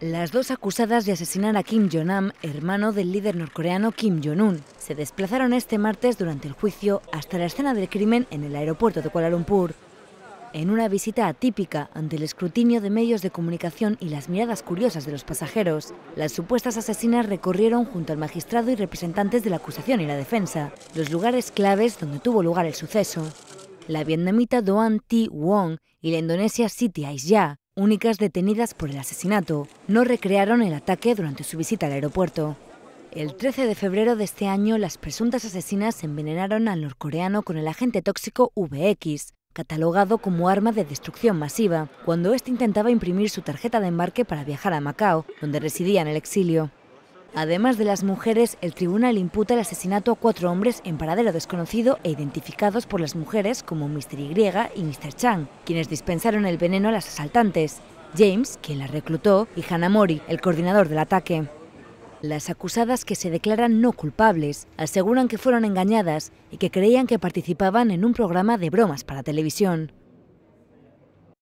Las dos acusadas de asesinar a Kim jong un hermano del líder norcoreano Kim Jong-un, se desplazaron este martes durante el juicio hasta la escena del crimen en el aeropuerto de Kuala Lumpur. En una visita atípica ante el escrutinio de medios de comunicación y las miradas curiosas de los pasajeros, las supuestas asesinas recorrieron junto al magistrado y representantes de la acusación y la defensa los lugares claves donde tuvo lugar el suceso. La vietnamita Doan Thi Wong y la indonesia Siti Aisyah únicas detenidas por el asesinato, no recrearon el ataque durante su visita al aeropuerto. El 13 de febrero de este año, las presuntas asesinas envenenaron al norcoreano con el agente tóxico VX, catalogado como arma de destrucción masiva, cuando éste intentaba imprimir su tarjeta de embarque para viajar a Macao, donde residía en el exilio. Además de las mujeres, el tribunal imputa el asesinato a cuatro hombres en paradero desconocido e identificados por las mujeres como Mr. Y y Mr. Chang, quienes dispensaron el veneno a las asaltantes. James, quien las reclutó, y Hannah Mori, el coordinador del ataque. Las acusadas que se declaran no culpables aseguran que fueron engañadas y que creían que participaban en un programa de bromas para televisión.